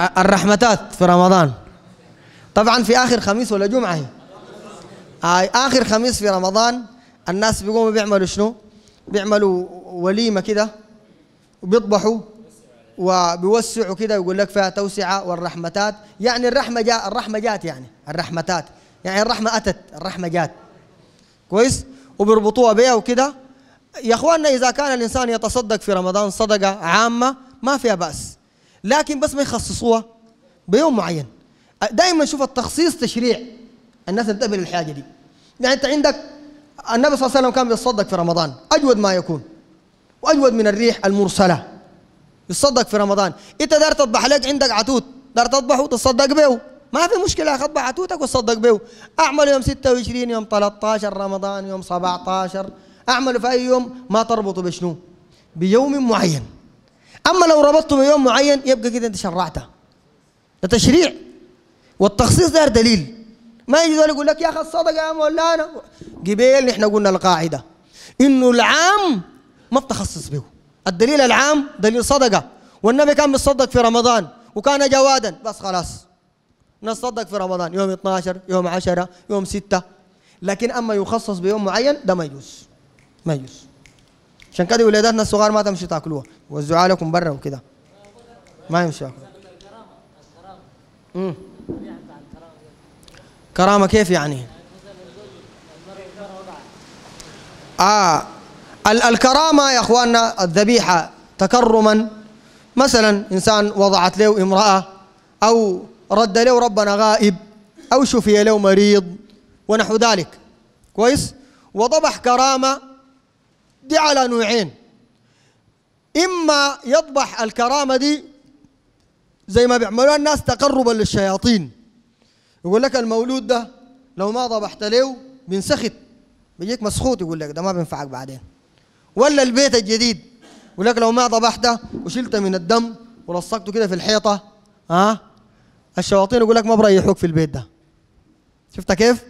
الرحمتات في رمضان طبعا في اخر خميس ولا جمعه هي اخر خميس في رمضان الناس بيقوموا بيعملوا شنو؟ بيعملوا وليمه كده وبيطبحوا وبيوسعوا كده يقول لك فيها توسعه والرحمتات يعني الرحمه جاء الرحمه جات يعني الرحمتات يعني الرحمه اتت الرحمه جات كويس وبيربطوها بيها وكده يا اخواننا اذا كان الانسان يتصدق في رمضان صدقه عامه ما فيها باس لكن بس ما يخصصوها بيوم معين دائما نشوف التخصيص تشريع الناس تنتبه للحاجه دي يعني انت عندك النبي صلى الله عليه وسلم كان بيتصدق في رمضان اجود ما يكون واجود من الريح المرسله يتصدق في رمضان انت دار تطبح لك عندك عتوت دار تطبحه وتتصدق به ما في مشكله اخذ عتوتك وتصدق به اعمل يوم 26 يوم 13 رمضان يوم 17 اعمل في اي يوم ما تربطه بشنو بيوم معين أما لو ربطته بيوم معين يبقى كده أنت شرعته ده تشريع والتخصيص ده دليل ما يجي يقول لك يا أخي الصدقة يا مولانا قبيل نحن قلنا القاعدة إنه العام ما بتخصص به الدليل العام دليل صدقة والنبي كان بيتصدق في رمضان وكان جوادا بس خلاص نصدق في رمضان يوم 12 يوم 10 يوم 6 لكن أما يخصص بيوم معين ده ما يجوز ما يجوز عشان كده ولاداتنا الصغار ما تمشي تاكلوها وزعوا لكم برا وكده ما يمشي ياكلوا كرامه كيف يعني؟ آه ال الكرامة يا أخواننا الذبيحة تكرما مثلا إنسان وضعت له امرأة أو رد له ربنا غائب أو شفي له مريض ونحو ذلك كويس وضبح كرامة دي على نوعين إما يطبح الكرامة دي زي ما بيعملوها الناس تقربا للشياطين يقول لك المولود ده لو ما ضبحت له بينسخت بيجيك مسخوط يقول لك ده ما بينفعك بعدين ولا البيت الجديد يقول لك لو ما ضبحته وشلته من الدم ولصقته كده في الحيطة ها الشياطين يقول لك ما بريحوك في البيت ده شفتها كيف؟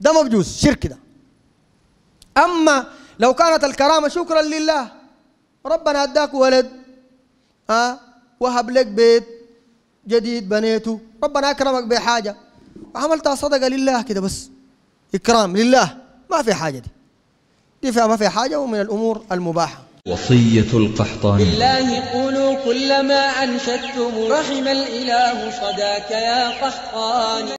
ده ما بجوز شرك ده أما لو كانت الكرامة شكرا لله ربنا أداك ولد أه؟ وهب لك بيت جديد بنيته ربنا أكرمك بحاجة وعملتها صدقة لله كده بس إكرام لله ما في حاجة دي دي فيها ما في حاجة ومن الأمور المباحة وصية القحطاني بالله قولوا كلما أنشدتم رحم الإله صداك يا قحطاني